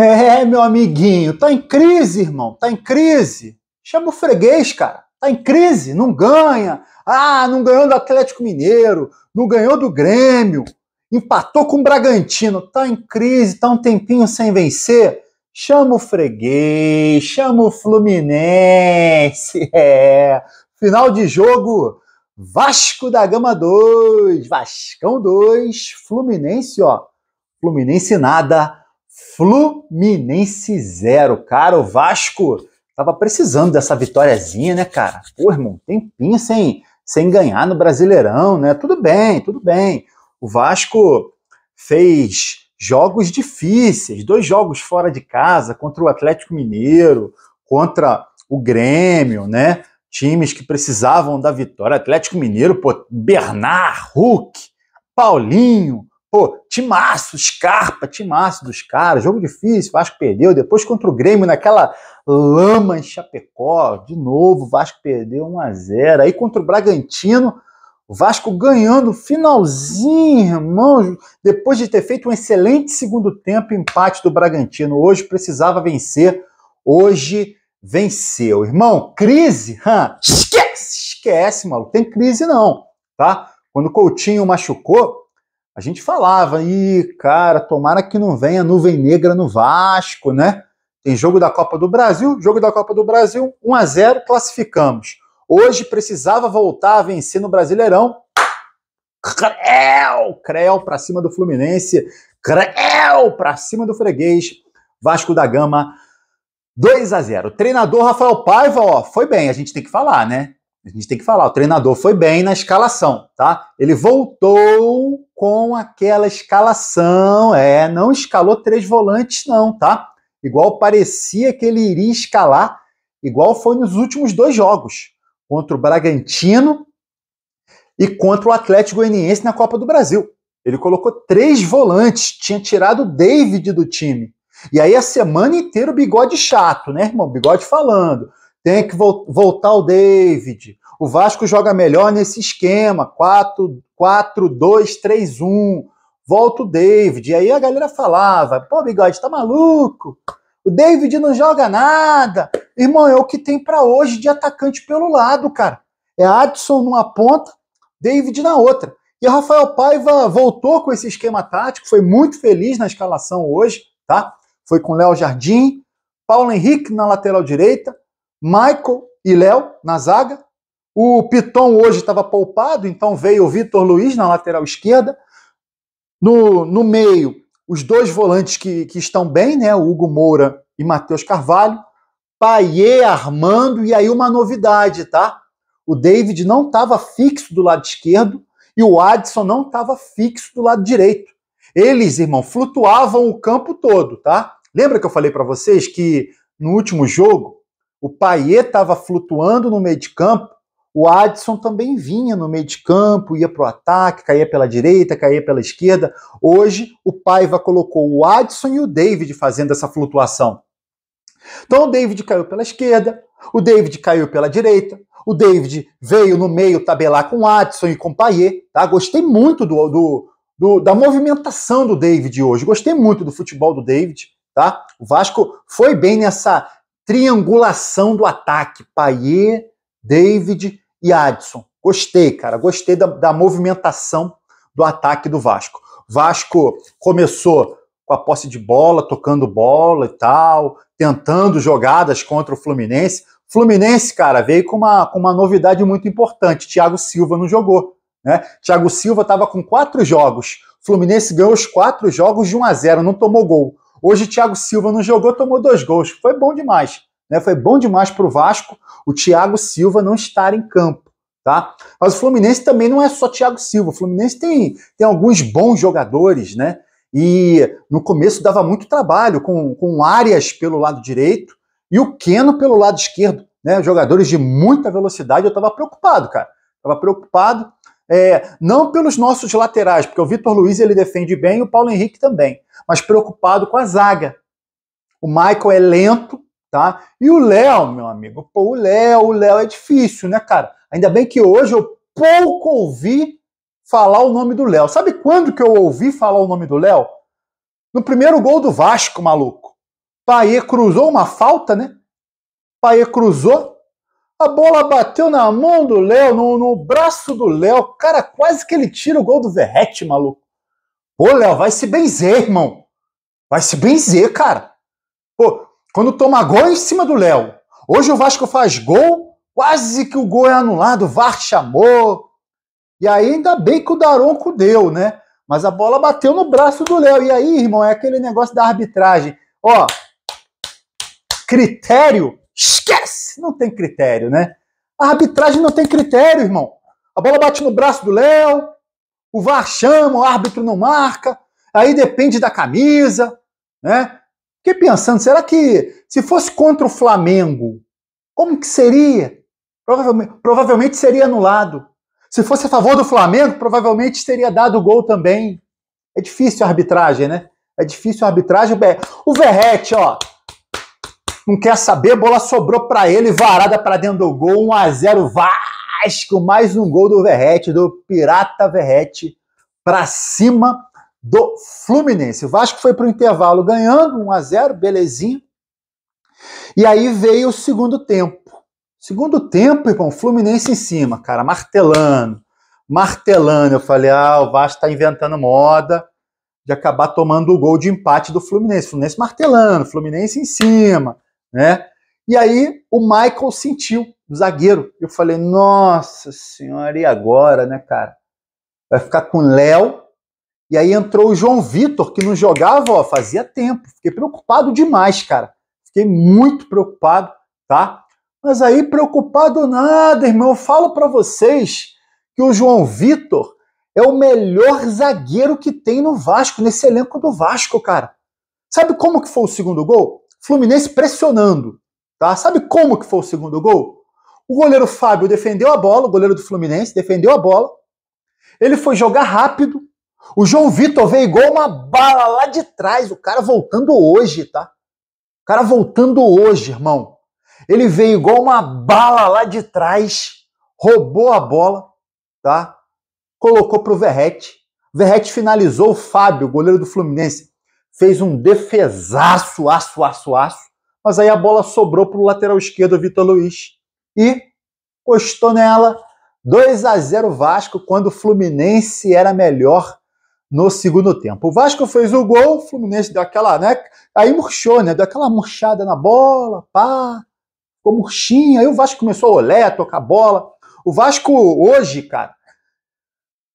É, meu amiguinho, tá em crise, irmão, tá em crise. Chama o freguês, cara. Tá em crise, não ganha. Ah, não ganhou do Atlético Mineiro, não ganhou do Grêmio, empatou com o Bragantino, tá em crise, tá um tempinho sem vencer. Chama o freguês, chama o Fluminense. É. Final de jogo, Vasco da Gama 2, Vascão 2, Fluminense, ó. Fluminense nada, Fluminense 0. Cara, o Vasco tava precisando dessa vitóriazinha, né, cara? Pô, irmão, tempinho sem, sem ganhar no Brasileirão, né? Tudo bem, tudo bem. O Vasco fez jogos difíceis, dois jogos fora de casa, contra o Atlético Mineiro, contra o Grêmio, né? Times que precisavam da vitória. Atlético Mineiro, pô, Bernard, Hulk, Paulinho, Pô, timaço, Scarpa, timaço dos caras, jogo difícil, Vasco perdeu. Depois contra o Grêmio, naquela lama em Chapecó, de novo, Vasco perdeu 1 a 0 Aí contra o Bragantino, Vasco ganhando finalzinho, irmão, depois de ter feito um excelente segundo tempo, empate do Bragantino. Hoje precisava vencer, hoje venceu. Irmão, crise? esquece, esquece, maluco, tem crise não, tá? Quando o Coutinho machucou a gente falava, e cara, tomara que não venha nuvem negra no Vasco, né? Tem jogo da Copa do Brasil, jogo da Copa do Brasil, 1 a 0 classificamos. Hoje precisava voltar a vencer no Brasileirão. Creu, Creu para cima do Fluminense, Creu para cima do Freguês, Vasco da Gama 2 a 0. O treinador Rafael Paiva, ó, foi bem, a gente tem que falar, né? A gente tem que falar, o treinador foi bem na escalação, tá? Ele voltou com aquela escalação. É, não escalou três volantes, não, tá? Igual parecia que ele iria escalar, igual foi nos últimos dois jogos, contra o Bragantino e contra o Atlético Goianiense na Copa do Brasil. Ele colocou três volantes, tinha tirado o David do time. E aí a semana inteira o bigode chato, né, irmão? Bigode falando. Tem que vo voltar o David. O Vasco joga melhor nesse esquema, 4-2-3-1. Volta o David. E aí a galera falava: pô, bigode, tá maluco? O David não joga nada. Irmão, é o que tem para hoje de atacante pelo lado, cara. É Adson numa ponta, David na outra. E o Rafael Paiva voltou com esse esquema tático, foi muito feliz na escalação hoje, tá? Foi com Léo Jardim, Paulo Henrique na lateral direita, Michael e Léo na zaga, o Piton hoje estava poupado, então veio o Vitor Luiz na lateral esquerda. No, no meio, os dois volantes que, que estão bem, né? O Hugo Moura e Matheus Carvalho. Paier armando, e aí uma novidade, tá? O David não estava fixo do lado esquerdo e o Adson não estava fixo do lado direito. Eles, irmão, flutuavam o campo todo, tá? Lembra que eu falei para vocês que no último jogo o Paier estava flutuando no meio de campo o Adson também vinha no meio de campo, ia para o ataque, caía pela direita, caía pela esquerda. Hoje, o Paiva colocou o Adson e o David fazendo essa flutuação. Então, o David caiu pela esquerda, o David caiu pela direita, o David veio no meio tabelar com o Adson e com o Paier. Tá? Gostei muito do, do, do, da movimentação do David hoje, gostei muito do futebol do David. Tá? O Vasco foi bem nessa triangulação do ataque. Paier, David e Adson. Gostei, cara. Gostei da, da movimentação do ataque do Vasco. Vasco começou com a posse de bola, tocando bola e tal, tentando jogadas contra o Fluminense. Fluminense, cara, veio com uma, com uma novidade muito importante. Thiago Silva não jogou. Né? Thiago Silva estava com quatro jogos. Fluminense ganhou os quatro jogos de 1 a 0 não tomou gol. Hoje Thiago Silva não jogou, tomou dois gols. Foi bom demais. Né? Foi bom demais para o Vasco o Thiago Silva não estar em campo. Tá? Mas o Fluminense também não é só Thiago Silva. O Fluminense tem, tem alguns bons jogadores, né? E no começo dava muito trabalho com, com áreas pelo lado direito e o Keno pelo lado esquerdo, né? Jogadores de muita velocidade. Eu estava preocupado, cara. Estava preocupado. É, não pelos nossos laterais, porque o Vitor Luiz ele defende bem e o Paulo Henrique também, mas preocupado com a zaga. O Michael é lento, tá? E o Léo, meu amigo, pô, o Léo, o Léo é difícil, né, cara? Ainda bem que hoje eu pouco ouvi falar o nome do Léo. Sabe quando que eu ouvi falar o nome do Léo? No primeiro gol do Vasco, maluco. Paê cruzou uma falta, né? Paê cruzou, a bola bateu na mão do Léo, no, no, braço do Léo. Cara, quase que ele tira o gol do Verrete, maluco. Pô, Léo, vai se benzer, irmão. Vai se benzer, cara. Quando toma gol em cima do Léo. Hoje o Vasco faz gol, quase que o gol é anulado, o VAR chamou. E aí ainda bem que o Daronco deu, né? Mas a bola bateu no braço do Léo. E aí, irmão, é aquele negócio da arbitragem. Ó, critério, esquece! Não tem critério, né? A arbitragem não tem critério, irmão. A bola bate no braço do Léo, o VAR chama, o árbitro não marca, aí depende da camisa, né? Fiquei pensando, será que se fosse contra o Flamengo, como que seria? Provavelmente, provavelmente seria anulado. Se fosse a favor do Flamengo, provavelmente teria dado o gol também. É difícil a arbitragem, né? É difícil a arbitragem. O Verrete, ó, não quer saber, bola sobrou para ele, varada para dentro do gol, 1 a 0 Vasco, mais um gol do Verrete, do Pirata Verrete, para cima do Fluminense. O Vasco foi para o intervalo ganhando 1 a 0, belezinha. E aí veio o segundo tempo. Segundo tempo, irmão, Fluminense em cima, cara, martelando, martelando. Eu falei, ah, o Vasco está inventando moda de acabar tomando o gol de empate do Fluminense. Fluminense martelando, Fluminense em cima, né? E aí o Michael sentiu, o zagueiro. Eu falei, nossa senhora, e agora, né, cara? Vai ficar com Léo e aí entrou o João Vitor, que não jogava, ó, fazia tempo. Fiquei preocupado demais, cara. Fiquei muito preocupado, tá? Mas aí, preocupado nada, irmão. Eu falo para vocês que o João Vitor é o melhor zagueiro que tem no Vasco, nesse elenco do Vasco, cara. Sabe como que foi o segundo gol? Fluminense pressionando, tá? Sabe como que foi o segundo gol? O goleiro Fábio defendeu a bola, o goleiro do Fluminense defendeu a bola. Ele foi jogar rápido, o João Vitor veio igual uma bala lá de trás. O cara voltando hoje, tá? O cara voltando hoje, irmão. Ele veio igual uma bala lá de trás, roubou a bola, tá? Colocou pro Verrete. Verrete finalizou o Fábio, goleiro do Fluminense. Fez um defesaço, aço, aço, aço. Mas aí a bola sobrou pro lateral esquerdo, Vitor Luiz. E postou nela 2 a 0 Vasco quando o Fluminense era melhor no segundo tempo. O Vasco fez o gol, o Fluminense deu aquela, né? Aí murchou, né? Deu aquela murchada na bola, pá, ficou murchinha. Aí o Vasco começou a olhar, a tocar bola. O Vasco hoje, cara,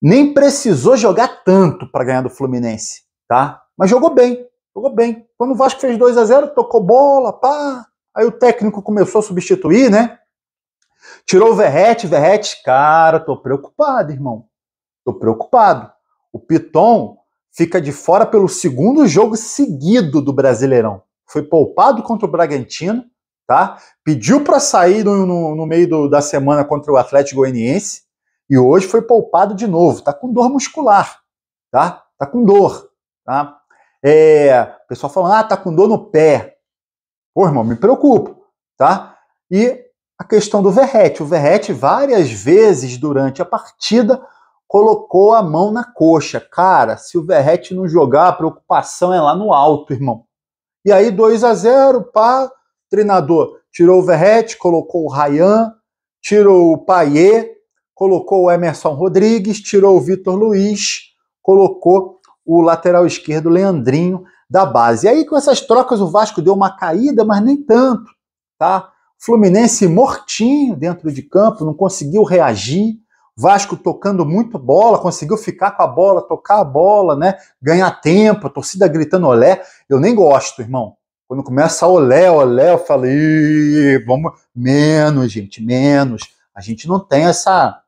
nem precisou jogar tanto para ganhar do Fluminense, tá? Mas jogou bem, jogou bem. Quando o Vasco fez 2 a 0 tocou bola, pá. Aí o técnico começou a substituir, né? Tirou o Verrete, Verrete, cara, tô preocupado, irmão. Tô preocupado o Piton fica de fora pelo segundo jogo seguido do Brasileirão. Foi poupado contra o Bragantino, tá? Pediu para sair no, no, no meio do, da semana contra o Atlético Goianiense e hoje foi poupado de novo. Tá com dor muscular, tá? Tá com dor, tá? É, o pessoal falando, ah, tá com dor no pé. Pô, irmão, me preocupo, tá? E a questão do Verrete. O Verrete, várias vezes durante a partida, colocou a mão na coxa. Cara, se o Verrete não jogar, a preocupação é lá no alto, irmão. E aí 2 a 0 pá, treinador tirou o Verrete, colocou o Rayan, tirou o Paier, colocou o Emerson Rodrigues, tirou o Vitor Luiz, colocou o lateral esquerdo Leandrinho da base. E aí com essas trocas o Vasco deu uma caída, mas nem tanto, tá? Fluminense mortinho dentro de campo, não conseguiu reagir. Vasco tocando muito bola, conseguiu ficar com a bola, tocar a bola, né? Ganhar tempo, a torcida gritando olé. Eu nem gosto, irmão. Quando começa a olé, olé, eu falo, vamos menos, gente, menos. A gente não tem essa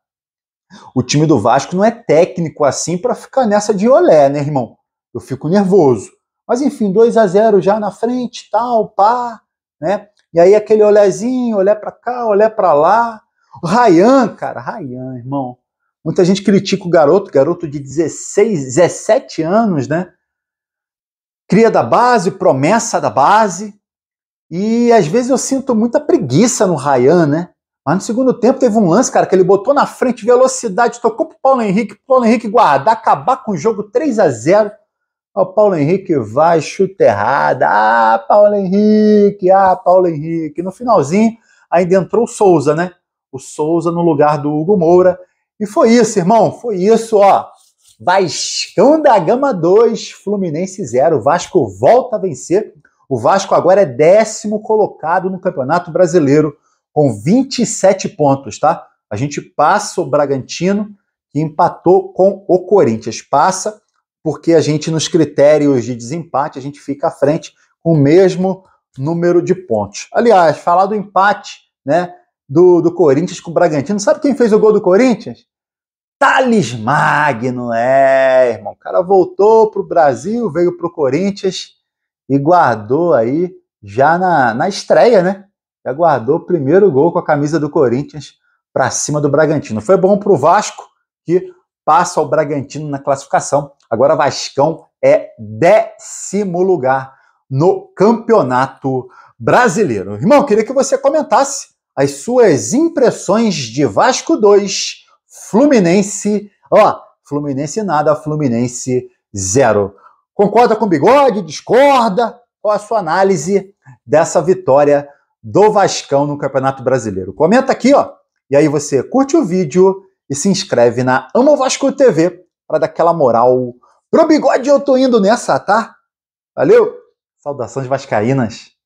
o time do Vasco não é técnico assim para ficar nessa de olé, né, irmão? Eu fico nervoso. Mas enfim, 2 a 0 já na frente, tal, pá, né? E aí aquele olézinho, olé para cá, olé para lá, o Rayan, cara, Rayan, irmão. Muita gente critica o garoto, garoto de 16, 17 anos, né? Cria da base, promessa da base. E às vezes eu sinto muita preguiça no Rayan, né? Mas no segundo tempo teve um lance, cara, que ele botou na frente velocidade, tocou pro Paulo Henrique, pro Paulo Henrique guardar, acabar com o jogo 3 a 0 O Paulo Henrique vai, chuta errada. Ah, Paulo Henrique, ah, Paulo Henrique. No finalzinho, ainda entrou o Souza, né? o Souza no lugar do Hugo Moura. E foi isso, irmão, foi isso, ó. Vascão da Gama 2, Fluminense 0. Vasco volta a vencer. O Vasco agora é décimo colocado no Campeonato Brasileiro, com 27 pontos, tá? A gente passa o Bragantino, que empatou com o Corinthians. Passa, porque a gente, nos critérios de desempate, a gente fica à frente com o mesmo número de pontos. Aliás, falar do empate, né? do, do Corinthians com o Bragantino. Sabe quem fez o gol do Corinthians? Thales Magno, é, irmão. O cara voltou pro Brasil, veio pro Corinthians e guardou aí já na, na estreia, né? Já guardou o primeiro gol com a camisa do Corinthians para cima do Bragantino. Foi bom pro Vasco, que passa o Bragantino na classificação. Agora Vascão é décimo lugar no Campeonato Brasileiro. Irmão, queria que você comentasse as suas impressões de Vasco 2, Fluminense, ó, Fluminense nada, Fluminense zero. Concorda com o Bigode? Discorda? Qual a sua análise dessa vitória do Vascão no Campeonato Brasileiro? Comenta aqui, ó. E aí você curte o vídeo e se inscreve na Amo Vasco TV para dar aquela moral. Pro Bigode eu tô indo nessa, tá? Valeu! Saudações vascaínas!